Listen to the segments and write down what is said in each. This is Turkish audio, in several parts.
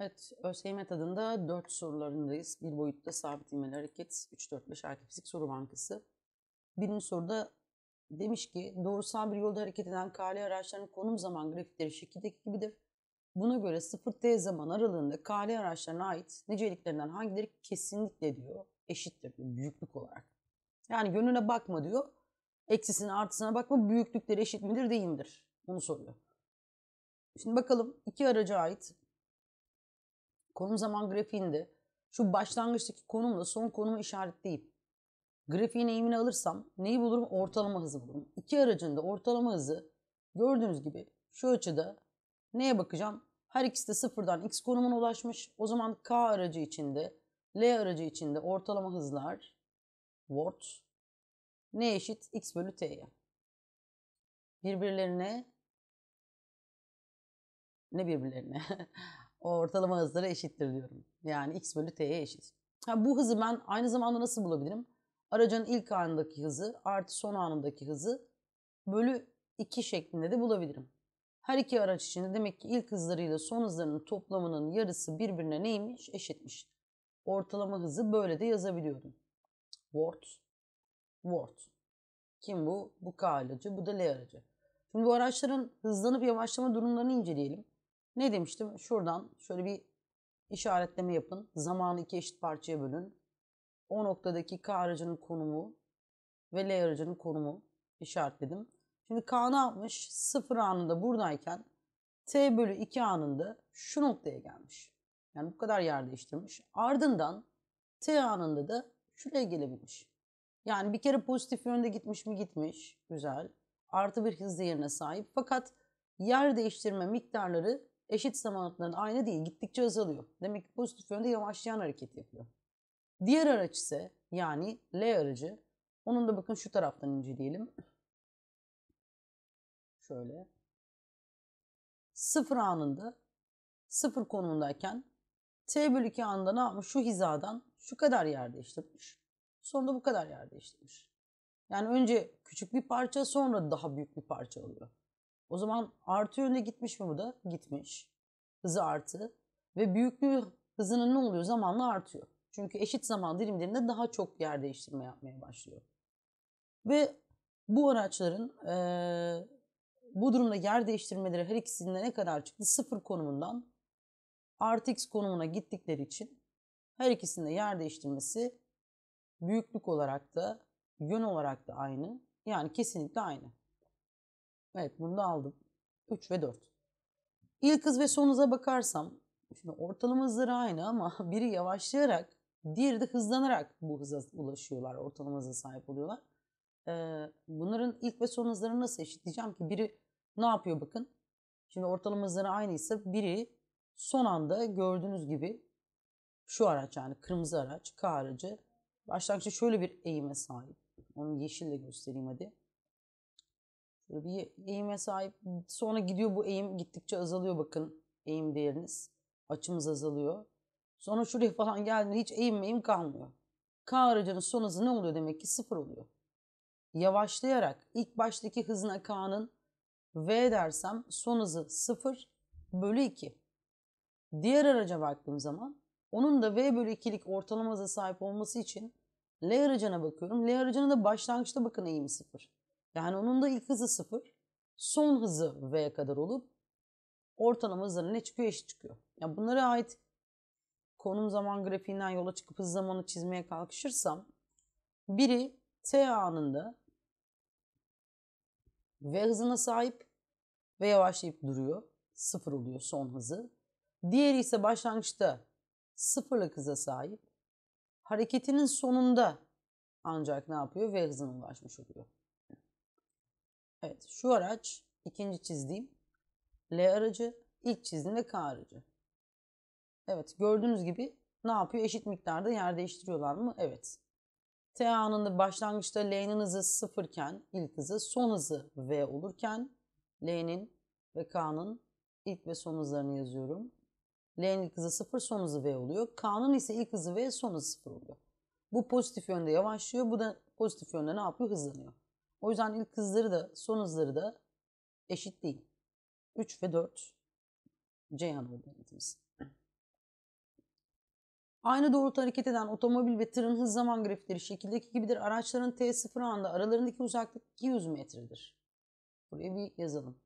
Evet, ÖSYM tadında 4 sorularındayız. Bir boyutta sabit ilmeli hareket, 3-4-5 arka soru bankası. Birinci soruda demiş ki doğrusal bir yolda hareket eden karlı araçların konum zaman grafikleri şekildeki gibidir. Buna göre 0T zaman aralığında karlı araçlarına ait niceliklerinden hangileri kesinlikle diyor eşittir diyor, büyüklük olarak. Yani gönlüne bakma diyor. Eksisine artısına bakma büyüklükleri eşit midir değil midir? Bunu soruyor. Şimdi bakalım iki araca ait konum zaman grafiğinde şu başlangıçtaki konumla son konumu işaretleyip grafiğin eğimini alırsam neyi bulurum? Ortalama hızı bulurum. İki aracın da ortalama hızı gördüğünüz gibi şu açıda neye bakacağım? Her ikisi de sıfırdan x konumuna ulaşmış. O zaman k aracı içinde, l aracı içinde ortalama hızlar watt ne eşit x bölü t'ye. Birbirlerine ne birbirlerine ortalama hızlara eşittir diyorum. Yani x bölü t'ye eşit. Ha, bu hızı ben aynı zamanda nasıl bulabilirim? Aracın ilk anındaki hızı artı son anındaki hızı bölü 2 şeklinde de bulabilirim. Her iki araç için de demek ki ilk hızlarıyla son hızlarının toplamının yarısı birbirine neymiş? Eşitmiş. Ortalama hızı böyle de yazabiliyorum. Word. Word. Kim bu? Bu K aracı, bu da L aracı. Şimdi bu araçların hızlanıp yavaşlama durumlarını inceleyelim. Ne demiştim? Şuradan şöyle bir işaretleme yapın. Zamanı iki eşit parçaya bölün. O noktadaki K aracının konumu ve L aracının konumu işaretledim. Şimdi K ne yapmış? sıfır anında buradayken T bölü 2 anında şu noktaya gelmiş. Yani bu kadar yer değiştirmiş. Ardından T anında da şuraya gelebilmiş. Yani bir kere pozitif yönde gitmiş mi gitmiş. Güzel. Artı bir hız değerine sahip. Fakat yer değiştirme miktarları eşit zaman aynı değil gittikçe azalıyor. Demek ki pozitif yönde yavaşlayan hareket yapıyor. Diğer araç ise yani L aracı onun da bakın şu taraftan inceleyelim. Şöyle. Sıfır anında sıfır konumundayken T bölü 2 anda ne yapmış? Şu hizadan şu kadar yer değiştirmiş. Sonunda bu kadar yer değiştirmiş. Yani önce küçük bir parça sonra daha büyük bir parça oluyor. O zaman artı yönde gitmiş mi bu da? Gitmiş. Hızı artı. Ve büyüklüğü hızının ne oluyor? Zamanla artıyor. Çünkü eşit zaman dilimlerinde daha çok yer değiştirme yapmaya başlıyor. Ve bu araçların e, bu durumda yer değiştirmeleri her ikisinde ne kadar çıktı? Sıfır konumundan artı x konumuna gittikleri için her ikisinde yer değiştirmesi büyüklük olarak da yön olarak da aynı. Yani kesinlikle aynı. Evet bunu da aldım. 3 ve 4. İlk hız ve son hıza bakarsam şimdi ortalama hızları aynı ama biri yavaşlayarak diğeri de hızlanarak bu hıza ulaşıyorlar. Ortalama hıza sahip oluyorlar. Ee, bunların ilk ve son hızlarını nasıl eşitleyeceğim ki? Biri ne yapıyor bakın. Şimdi ortalama hızları aynıysa biri son anda gördüğünüz gibi şu araç yani kırmızı araç K aracı başlangıçta şöyle bir eğime sahip. Onu yeşille göstereyim hadi. Böyle bir eğime sahip. Sonra gidiyor bu eğim gittikçe azalıyor bakın eğim değeriniz. Açımız azalıyor. Sonra şuraya falan geldiğinde hiç eğim eğim kalmıyor. K aracının son hızı ne oluyor demek ki? Sıfır oluyor. Yavaşlayarak ilk baştaki hızına K'nın V dersem son hızı sıfır bölü 2. Diğer araca baktığım zaman onun da V bölü 2'lik ortalama hıza sahip olması için L aracına bakıyorum. L aracının da başlangıçta bakın eğimi sıfır. Yani onun da ilk hızı sıfır. Son hızı V'ye kadar olup ortalama hızları ne çıkıyor eşit çıkıyor. Ya yani bunlara ait konum zaman grafiğinden yola çıkıp hız zamanı çizmeye kalkışırsam biri t anında v hızına sahip ve yavaşlayıp duruyor. Sıfır oluyor son hızı. Diğeri ise başlangıçta sıfırlık hıza sahip. Hareketinin sonunda ancak ne yapıyor? V hızına ulaşmış oluyor. Evet şu araç ikinci çizdiğim L aracı, ilk çizdiğimde K aracı. Evet gördüğünüz gibi ne yapıyor? Eşit miktarda yer değiştiriyorlar mı? Evet. T anında başlangıçta L'nin hızı sıfırken ilk hızı son hızı V olurken L'nin ve K'nın ilk ve son hızlarını yazıyorum. L'nin ilk hızı sıfır son hızı V oluyor. K'nın ise ilk hızı V son hızı sıfır oluyor. Bu pozitif yönde yavaşlıyor. Bu da pozitif yönde ne yapıyor? Hızlanıyor. O yüzden ilk hızları da son hızları da eşit değil. 3 ve 4 Ceyhan oldu yanıtımız. Aynı doğrultuda hareket eden otomobil ve tırın hız zaman grafikleri şekildeki gibidir. Araçların T0 anda aralarındaki uzaklık 200 metredir. Buraya bir yazalım.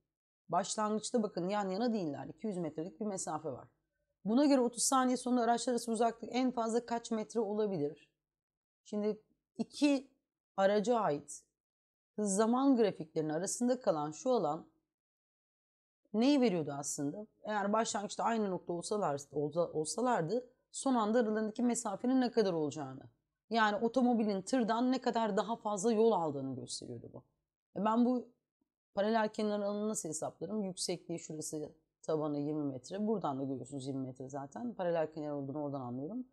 Başlangıçta bakın yan yana değiller. 200 metrelik bir mesafe var. Buna göre 30 saniye sonunda araçlar arası uzaklık en fazla kaç metre olabilir? Şimdi iki araca ait zaman grafiklerinin arasında kalan şu alan neyi veriyordu aslında? Eğer başlangıçta aynı nokta olsalar, olsalardı son anda aralarındaki mesafenin ne kadar olacağını. Yani otomobilin tırdan ne kadar daha fazla yol aldığını gösteriyordu bu. E, ben bu paralel kenar alanını nasıl hesaplarım? Yüksekliği şurası tabanı 20 metre. Buradan da görüyorsunuz 20 metre zaten. Paralel kenar olduğunu oradan anlıyorum.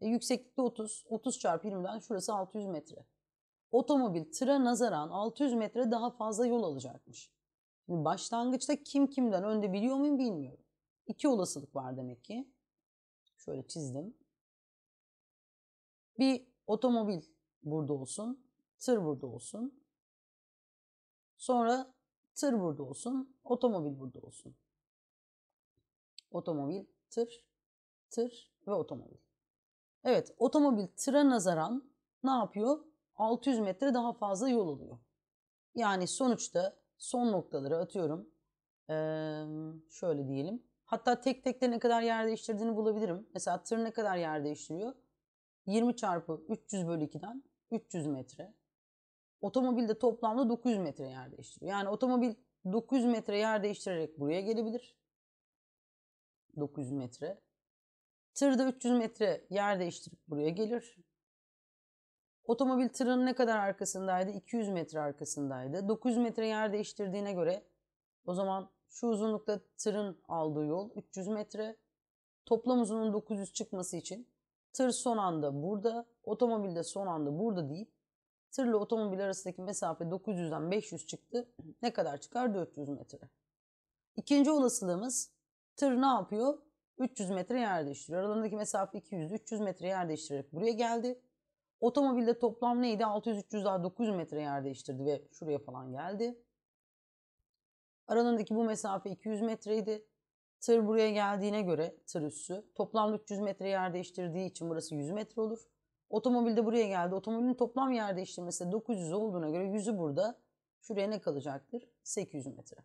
E, yükseklikte 30. 30 çarpı 20'den şurası 600 metre otomobil tıra nazaran 600 metre daha fazla yol alacakmış. Şimdi başlangıçta kim kimden önde biliyor muyum bilmiyorum. İki olasılık var demek ki. Şöyle çizdim. Bir otomobil burada olsun, tır burada olsun. Sonra tır burada olsun, otomobil burada olsun. Otomobil, tır, tır ve otomobil. Evet, otomobil tıra nazaran ne yapıyor? 600 metre daha fazla yol oluyor. Yani sonuçta son noktaları atıyorum. Ee, şöyle diyelim. Hatta tek tek de ne kadar yer değiştirdiğini bulabilirim. Mesela tır ne kadar yer değiştiriyor? 20 çarpı 300 bölü 2'den 300 metre. Otomobil de toplamda 900 metre yer değiştiriyor. Yani otomobil 900 metre yer değiştirerek buraya gelebilir. 900 metre. Tır da 300 metre yer değiştirip buraya gelir. Otomobil tırın ne kadar arkasındaydı? 200 metre arkasındaydı. 900 metre yer değiştirdiğine göre o zaman şu uzunlukta tırın aldığı yol 300 metre. Toplam uzunluğun 900 çıkması için tır son anda burada, otomobil de son anda burada deyip tırla otomobil arasındaki mesafe 900'den 500 çıktı. Ne kadar çıkar? 400 metre. İkinci olasılığımız tır ne yapıyor? 300 metre yer değiştiriyor. Aralarındaki mesafe 200, 300 metre yer değiştirerek buraya geldi. Otomobilde toplam neydi? 600-300 daha 900 metre yer değiştirdi ve şuraya falan geldi. Aralarındaki bu mesafe 200 metreydi. Tır buraya geldiğine göre tır üssü toplam 300 metre yer değiştirdiği için burası 100 metre olur. Otomobil buraya geldi. Otomobilin toplam yer değiştirmesi 900 olduğuna göre 100'ü burada. Şuraya ne kalacaktır? 800 metre.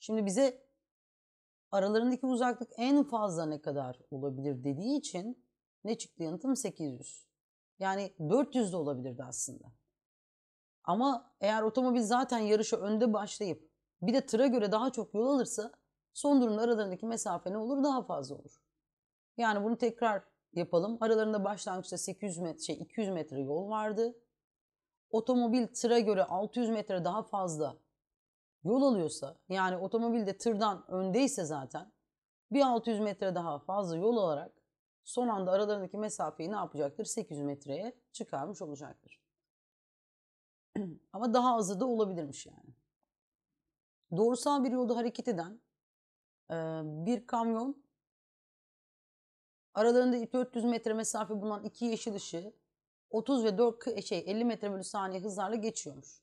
Şimdi bize aralarındaki uzaklık en fazla ne kadar olabilir dediği için ne çıktı yanıtım? 800. Yani 400 de olabilirdi aslında. Ama eğer otomobil zaten yarışa önde başlayıp bir de tıra göre daha çok yol alırsa son durumda aralarındaki mesafe ne olur? Daha fazla olur. Yani bunu tekrar yapalım. Aralarında başlangıçta 800 metre, şey 200 metre yol vardı. Otomobil tıra göre 600 metre daha fazla yol alıyorsa yani otomobil de tırdan öndeyse zaten bir 600 metre daha fazla yol alarak son anda aralarındaki mesafeyi ne yapacaktır? 800 metreye çıkarmış olacaktır. Ama daha azı da olabilirmiş yani. Doğrusal bir yolda hareket eden e, bir kamyon aralarında 400 metre mesafe bulunan iki yeşil ışığı 30 ve 4 şey 50 metre bölü saniye hızlarla geçiyormuş.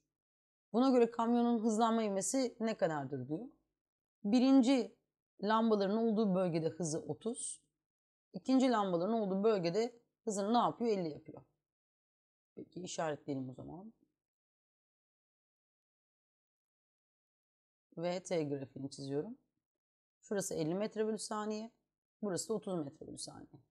Buna göre kamyonun hızlanma ivmesi ne kadardır diyor. Birinci lambaların olduğu bölgede hızı 30, İkinci lambaların olduğu bölgede hızını ne yapıyor? 50 yapıyor. Peki işaretleyelim o zaman. Ve T grafiğini çiziyorum. Şurası 50 metre bölü saniye. Burası da 30 metre bölü saniye.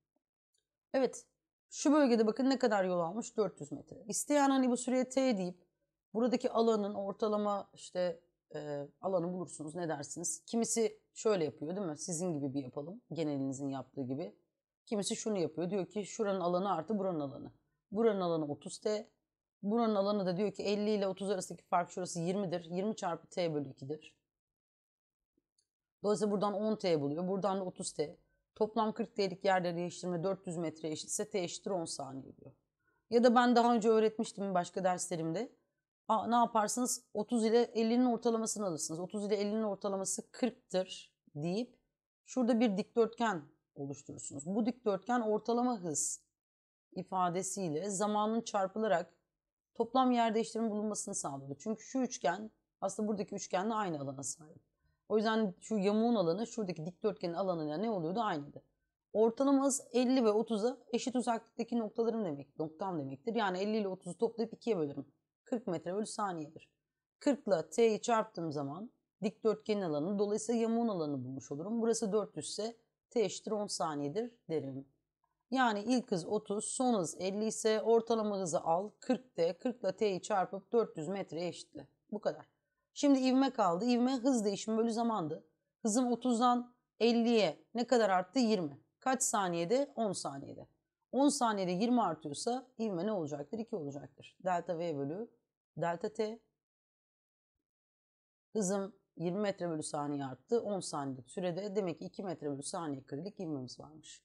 Evet. Şu bölgede bakın ne kadar yol almış? 400 metre. İsteyen hani bu süreye T deyip buradaki alanın ortalama işte e, alanı bulursunuz. Ne dersiniz? Kimisi şöyle yapıyor değil mi? Sizin gibi bir yapalım. Genelinizin yaptığı gibi. Kimisi şunu yapıyor. Diyor ki şuranın alanı artı buranın alanı. Buranın alanı 30T. Buranın alanı da diyor ki 50 ile 30 arasındaki fark şurası 20'dir. 20 çarpı T bölü 2'dir. Dolayısıyla buradan 10T buluyor. Buradan da 30T. Toplam 40T'lik yerde değiştirme 400 metre eşitse T eşittir 10 saniye diyor. Ya da ben daha önce öğretmiştim başka derslerimde. Aa, ne yaparsınız? 30 ile 50'nin ortalamasını alırsınız. 30 ile 50'nin ortalaması 40'tır deyip şurada bir dikdörtgen oluşturursunuz. Bu dikdörtgen ortalama hız ifadesiyle zamanın çarpılarak toplam yer değiştirimi bulunmasını sağladı. Çünkü şu üçgen aslında buradaki üçgenle aynı alana sahip. O yüzden şu yamuğun alanı şuradaki dikdörtgenin alanına ne oluyordu? Aynıydı. Ortalama hız 50 ve 30'a eşit uzaklıktaki noktalarım demek, noktam demektir. Yani 50 ile 30'u toplayıp ikiye bölürüm. 40 metre bölü saniyedir. 40 ile t'yi çarptığım zaman dikdörtgenin alanı, dolayısıyla yamuğun alanı bulmuş olurum. Burası 400 ise t eşittir 10 saniyedir derim. Yani ilk hız 30, son hız 50 ise ortalama hızı al 40 de 40 ile t'yi çarpıp 400 metre eşitle. Bu kadar. Şimdi ivme kaldı. İvme hız değişimi bölü zamandı. Hızım 30'dan 50'ye ne kadar arttı? 20. Kaç saniyede? 10 saniyede. 10 saniyede 20 artıyorsa ivme ne olacaktır? 2 olacaktır. Delta V bölü delta T. Hızım 20 metre bölü saniye arttı 10 saniyelik sürede. Demek ki 2 metre bölü saniye karelik ivmemiz varmış.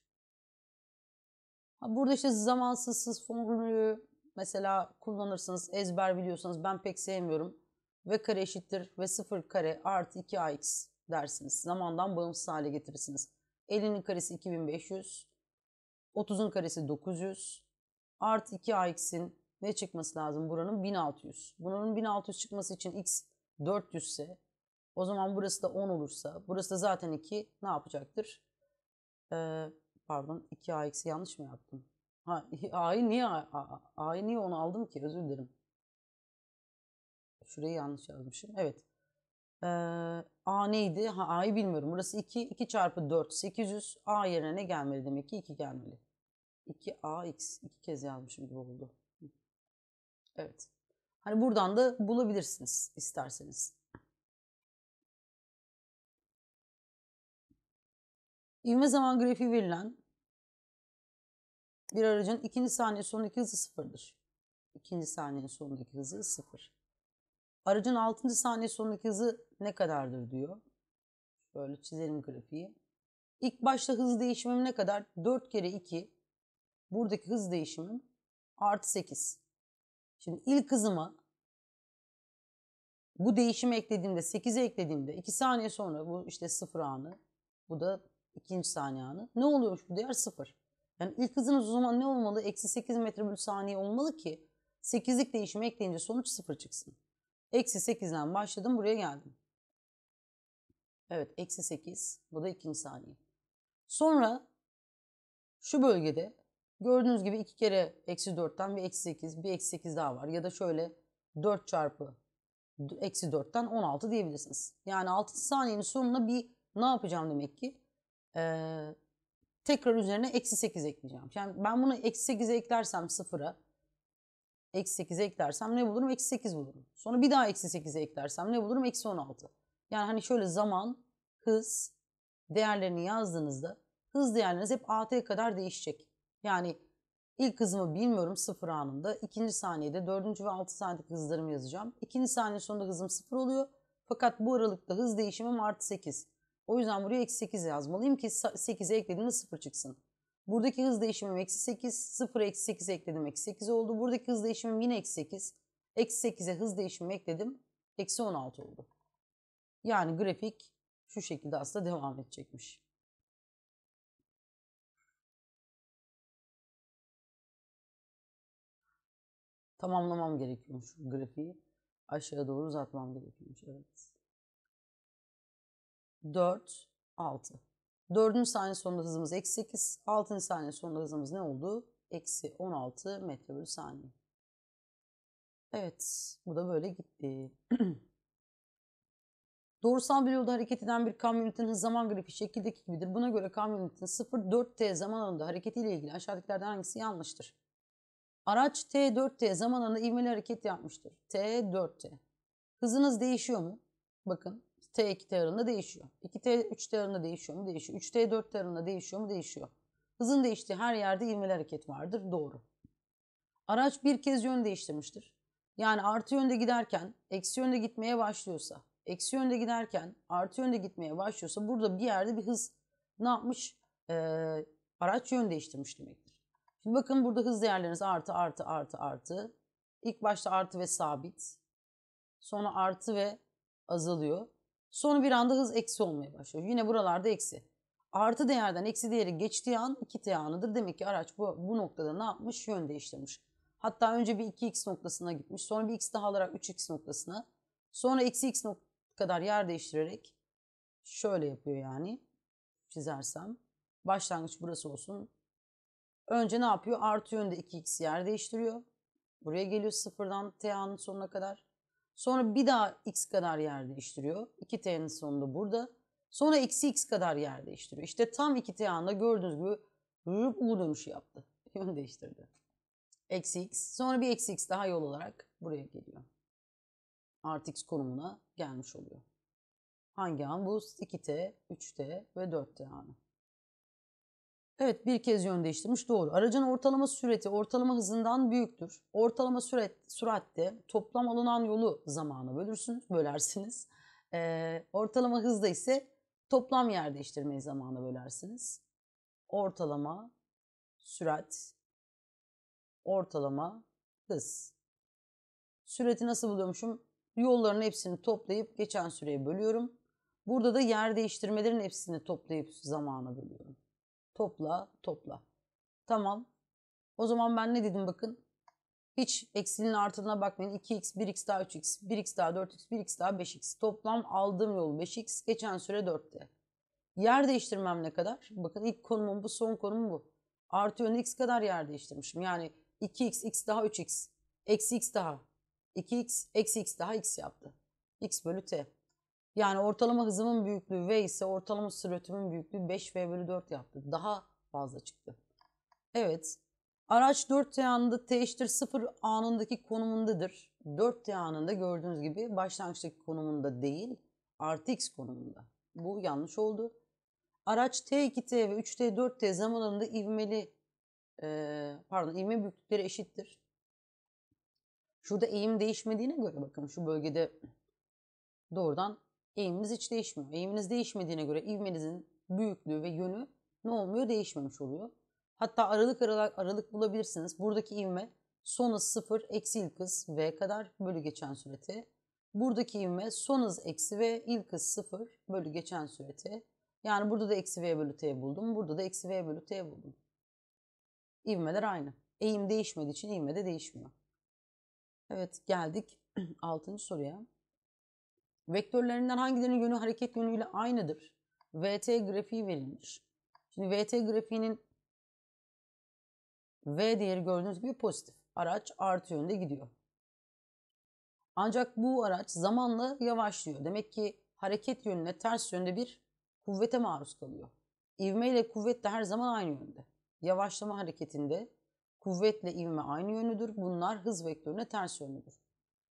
Ha, burada işte zamansızsız formülü mesela kullanırsınız ezber biliyorsanız ben pek sevmiyorum. V kare eşittir ve 0 kare artı 2ax dersiniz. Zamandan bağımsız hale getirirsiniz. 50'nin karesi 2500, 30'un karesi 900, artı 2ax'in ne çıkması lazım buranın 1600. Bunun 1600 çıkması için x 400 ise o zaman burası da 10 olursa burası da zaten 2 ne yapacaktır? Ee, pardon 2A eksi yanlış mı yaptım? Ha, A'yı niye, a a A'yı niye onu aldım ki? Özür dilerim. Şurayı yanlış yazmışım. Evet. Ee, A neydi? Ha, A'yı bilmiyorum. Burası 2. 2 çarpı 4. 800. A yerine ne gelmeli demek ki? 2 gelmeli. 2A x. 2 kez yazmışım gibi oldu. Evet. Hani buradan da bulabilirsiniz isterseniz. İvme zaman grafiği verilen bir aracın ikinci saniye sonundaki hızı sıfırdır. İkinci saniyenin sonundaki hızı sıfır. Aracın altıncı saniye sonundaki hızı ne kadardır diyor. Böyle çizelim grafiği. İlk başta hız değişimim ne kadar? 4 kere 2. Buradaki hız değişimim artı 8. Şimdi ilk hızıma bu değişimi eklediğimde 8'e eklediğimde 2 saniye sonra bu işte sıfır anı bu da ikinci saniye anı. Ne oluyormuş bu değer? Sıfır. Yani ilk hızınız o zaman ne olmalı? Eksi 8 metre bölü saniye olmalı ki 8'lik değişimi ekleyince sonuç sıfır çıksın. Eksi 8'den başladım buraya geldim. Evet eksi 8 bu da ikinci saniye. Sonra şu bölgede gördüğünüz gibi iki kere eksi 4'ten bir eksi 8 bir eksi 8 daha var. Ya da şöyle 4 çarpı eksi 4'ten 16 diyebilirsiniz. Yani 6 saniyenin sonunda bir ne yapacağım demek ki? e, tekrar üzerine eksi 8 ekleyeceğim. Yani ben bunu eksi 8'e eklersem sıfıra eksi 8'e eklersem ne bulurum? Eksi 8 bulurum. Sonra bir daha eksi 8'e eklersem ne bulurum? Eksi 16. Yani hani şöyle zaman, hız değerlerini yazdığınızda hız değerleriniz hep AT kadar değişecek. Yani ilk hızımı bilmiyorum sıfır anında. ikinci saniyede dördüncü ve 6 saniyedeki hızlarımı yazacağım. İkinci saniye sonunda hızım sıfır oluyor. Fakat bu aralıkta hız değişimim artı 8. O yüzden buraya eksi 8 yazmalıyım ki 8'e eklediğimde 0 çıksın. Buradaki hız değişimim eksi 8, 0 eksi 8 ekledim eksi 8 oldu. Buradaki hız değişimim yine eksi 8. Eksi 8'e hız değişimi ekledim. Eksi 16 oldu. Yani grafik şu şekilde aslında devam edecekmiş. Tamamlamam gerekiyormuş grafiği. Aşağı doğru uzatmam gerekiyormuş. Evet. 4, 6. 4. saniye sonunda hızımız eksi 8. 6. saniye sonunda hızımız ne oldu? Eksi 16 metre bölü saniye. Evet, bu da böyle gitti. Doğrusal bir yolda hareket eden bir kamyonetin hız zaman grafiği şekildeki gibidir. Buna göre kamyonetin 0-4T zaman alanında hareketiyle ilgili aşağıdakilerden hangisi yanlıştır? Araç T4T zaman alanında ivmeli hareket yapmıştır. T4T. Hızınız değişiyor mu? Bakın T2 T değişiyor. 2T 3T değişiyor mu? Değişiyor. 3T 4T değişiyor mu? Değişiyor. Hızın değiştiği her yerde ivmeli hareket vardır. Doğru. Araç bir kez yön değiştirmiştir. Yani artı yönde giderken eksi yönde gitmeye başlıyorsa, eksi yönde giderken artı yönde gitmeye başlıyorsa burada bir yerde bir hız ne yapmış? Ee, araç yön değiştirmiş demektir. Şimdi bakın burada hız değerleriniz artı artı artı artı. İlk başta artı ve sabit. Sonra artı ve azalıyor. Sonra bir anda hız eksi olmaya başlıyor. Yine buralarda eksi. Artı değerden eksi değeri geçtiği an 2t anıdır. Demek ki araç bu, bu noktada ne yapmış? Yön değiştirmiş. Hatta önce bir 2x noktasına gitmiş. Sonra bir x daha alarak 3x noktasına. Sonra eksi x nokta kadar yer değiştirerek şöyle yapıyor yani. Çizersem. Başlangıç burası olsun. Önce ne yapıyor? Artı yönde 2x yer değiştiriyor. Buraya geliyor sıfırdan t anın sonuna kadar. Sonra bir daha x kadar yer değiştiriyor. 2t'nin sonunda burada. Sonra eksi x kadar yer değiştiriyor. İşte tam 2t anda gördüğünüz gibi rıp u dönüşü yaptı. Yön değiştirdi. Eksi x. Sonra bir eksi x daha yol olarak buraya geliyor. Art x konumuna gelmiş oluyor. Hangi an? Bu 2t, 3t ve 4t anı. Evet bir kez yön değiştirmiş doğru. Aracın ortalama süreti ortalama hızından büyüktür. Ortalama sürat, süratte toplam alınan yolu zamanı bölürsünüz, bölersiniz. Ee, ortalama hızda ise toplam yer değiştirmeyi zamanı bölersiniz. Ortalama sürat, ortalama hız. Süreti nasıl buluyormuşum? Yolların hepsini toplayıp geçen süreye bölüyorum. Burada da yer değiştirmelerin hepsini toplayıp zamana bölüyorum. Topla, topla. Tamam. O zaman ben ne dedim bakın. Hiç eksinin artılığına bakmayın. 2x, 1x daha 3x, 1x daha 4x, 1x daha 5x. Toplam aldığım yol 5x, geçen süre 4'te. Yer değiştirmem ne kadar? Bakın ilk konumum bu, son konum bu. Artı yönde x kadar yer değiştirmişim. Yani 2x, x daha 3x, eksi x daha. 2x, eksi x daha x yaptı. x bölü t. Yani ortalama hızımın büyüklüğü V ise ortalama süratimin büyüklüğü 5 V bölü 4 yaptı. Daha fazla çıktı. Evet. Araç 4 T anında T eşittir 0 anındaki konumundadır. 4 T anında gördüğünüz gibi başlangıçtaki konumunda değil artı X konumunda. Bu yanlış oldu. Araç T2T ve 3T 4T zamanında ivmeli e, pardon ivme büyüklükleri eşittir. Şurada eğim değişmediğine göre bakın şu bölgede doğrudan Eğimimiz hiç değişmiyor. Eğiminiz değişmediğine göre ivmenizin büyüklüğü ve yönü ne olmuyor? Değişmemiş oluyor. Hatta aralık aralık, aralık bulabilirsiniz. Buradaki ivme son hız 0 eksi ilk hız v kadar bölü geçen süreti. Buradaki ivme son hız eksi v ilk hız 0 bölü geçen süreti. Yani burada da eksi v bölü t buldum. Burada da eksi v bölü t buldum. İvmeler aynı. Eğim değişmediği için ivme de değişmiyor. Evet geldik 6. soruya. Vektörlerinden hangilerinin yönü hareket yönüyle aynıdır? VT grafiği verilmiş. Şimdi VT grafiğinin V değeri gördüğünüz gibi pozitif. Araç artı yönde gidiyor. Ancak bu araç zamanla yavaşlıyor. Demek ki hareket yönüne ters yönde bir kuvvete maruz kalıyor. İvme ile kuvvet de her zaman aynı yönde. Yavaşlama hareketinde kuvvetle ivme aynı yönüdür. Bunlar hız vektörüne ters yönlüdür.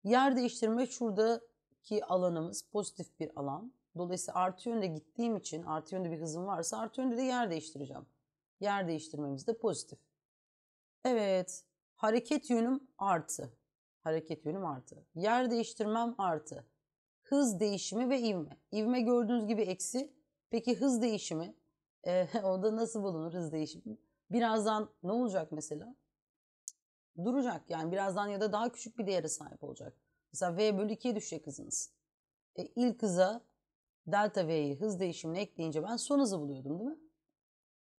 Yer değiştirme şurada ki alanımız pozitif bir alan. Dolayısıyla artı yönde gittiğim için artı yönde bir hızım varsa artı yönde de yer değiştireceğim. Yer değiştirmemiz de pozitif. Evet hareket yönüm artı. Hareket yönüm artı. Yer değiştirmem artı. Hız değişimi ve ivme. İvme gördüğünüz gibi eksi. Peki hız değişimi? E, o da nasıl bulunur hız değişimi? Birazdan ne olacak mesela? Duracak yani birazdan ya da daha küçük bir değere sahip olacak. Mesela V bölü 2'ye düşecek hızınız. E, ilk hıza delta V'yi hız değişimine ekleyince ben son hızı buluyordum değil mi?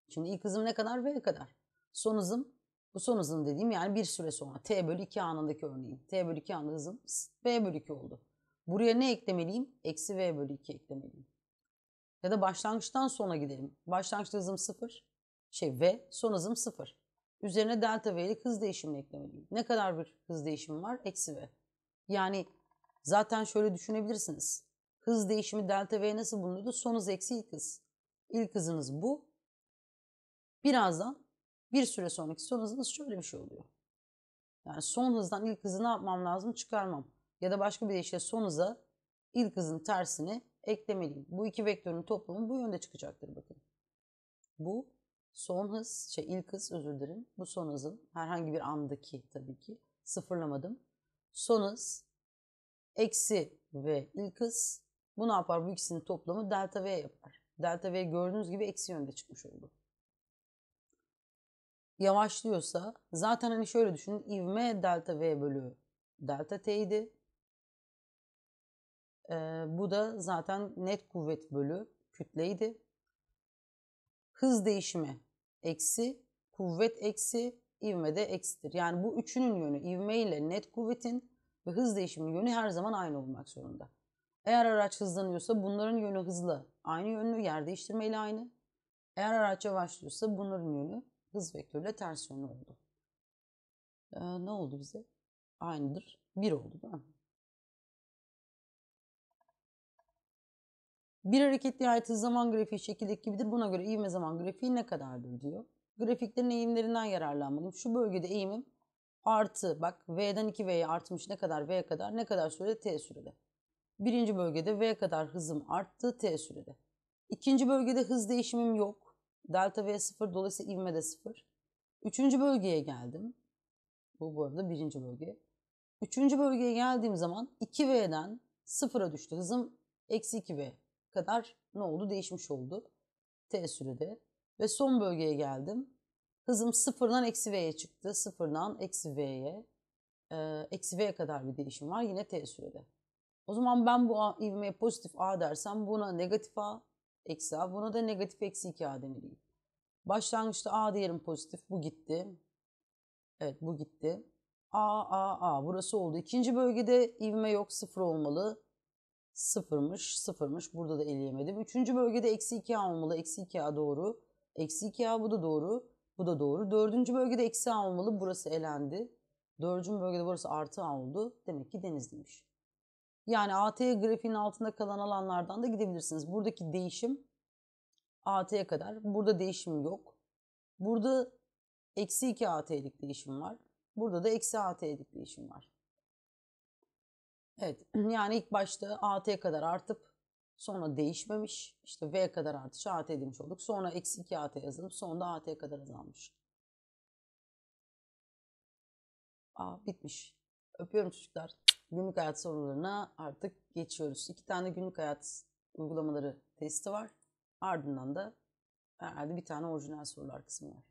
Şimdi ilk hızım ne kadar? V kadar. Son hızım bu son hızım dediğim yani bir süre sonra T bölü 2 anındaki örneğim. T bölü 2 anında hızım V bölü 2 oldu. Buraya ne eklemeliyim? Eksi V bölü 2 eklemeliyim. Ya da başlangıçtan sona gidelim. Başlangıçta hızım 0. Şey V son hızım 0. Üzerine delta V'lik hız değişimini eklemeliyim. Ne kadar bir hız değişimi var? Eksi V. Yani zaten şöyle düşünebilirsiniz. Hız değişimi delta V nasıl bulunuyordu? Son hız eksi ilk hız. İlk hızınız bu. Birazdan bir süre sonraki son hızınız şöyle bir şey oluyor. Yani son hızdan ilk hızı ne yapmam lazım? Çıkarmam. Ya da başka bir deyişle son hıza ilk hızın tersini eklemeliyim. Bu iki vektörün toplamı bu yönde çıkacaktır bakın. Bu son hız, şey ilk hız özür dilerim. Bu son hızın herhangi bir andaki tabii ki sıfırlamadım son hız eksi ve ilk hız. Bu ne yapar? Bu ikisinin toplamı delta V yapar. Delta V gördüğünüz gibi eksi yönde çıkmış oldu. Yavaşlıyorsa zaten hani şöyle düşünün. ivme delta V bölü delta T idi. Ee, bu da zaten net kuvvet bölü kütleydi. Hız değişimi eksi, kuvvet eksi, ivme de eksidir. Yani bu üçünün yönü ivme ile net kuvvetin ve hız değişiminin yönü her zaman aynı olmak zorunda. Eğer araç hızlanıyorsa bunların yönü hızlı, aynı yönlü yer değiştirmeyle aynı. Eğer araç yavaşlıyorsa bunların yönü hız vektörüyle ters yönlü oldu. Ee, ne oldu bize? Aynıdır. bir oldu değil mi? Bir hareketli ait hız zaman grafiği şekildeki gibidir. Buna göre ivme zaman grafiği ne kadardır diyor. Grafiklerin eğimlerinden yararlanmalıyım. Şu bölgede eğimim artı bak V'den 2V'ye artmış ne kadar V'ye kadar ne kadar sürede T sürede. Birinci bölgede V kadar hızım arttı T sürede. İkinci bölgede hız değişimim yok. Delta V sıfır dolayısıyla ivme de sıfır. Üçüncü bölgeye geldim. Bu bu arada birinci bölge. Üçüncü bölgeye geldiğim zaman 2V'den sıfıra düştü. Hızım eksi 2V kadar ne oldu? Değişmiş oldu. T sürede. Ve son bölgeye geldim. Hızım sıfırdan eksi V'ye çıktı. Sıfırdan eksi V'ye. E, eksi V'ye kadar bir değişim var. Yine T sürede. O zaman ben bu ivmeye pozitif A dersem buna negatif A eksi A. Buna da negatif eksi 2 A demeliyim. Başlangıçta A diyelim pozitif. Bu gitti. Evet bu gitti. A, A, A. Burası oldu. İkinci bölgede ivme yok. Sıfır olmalı. Sıfırmış, sıfırmış. Burada da eleyemedim. Üçüncü bölgede eksi 2A olmalı. Eksi 2A doğru. Eksi 2 A bu da doğru. Bu da doğru. Dördüncü bölgede eksi A olmalı. Burası elendi. Dördüncü bölgede burası artı A oldu. Demek ki Denizli'ymiş. Yani AT grafiğin altında kalan alanlardan da gidebilirsiniz. Buradaki değişim AT'ye kadar. Burada değişim yok. Burada eksi 2 AT'lik değişim var. Burada da eksi AT'lik değişim var. Evet yani ilk başta AT kadar artıp Sonra değişmemiş. İşte V kadar artışı AT demiş olduk. Sonra eksi 2 AT yazılıp sonunda AT kadar azalmış. Aa bitmiş. Öpüyorum çocuklar. Günlük hayat sorularına artık geçiyoruz. İki tane günlük hayat uygulamaları testi var. Ardından da herhalde bir tane orijinal sorular kısmı var.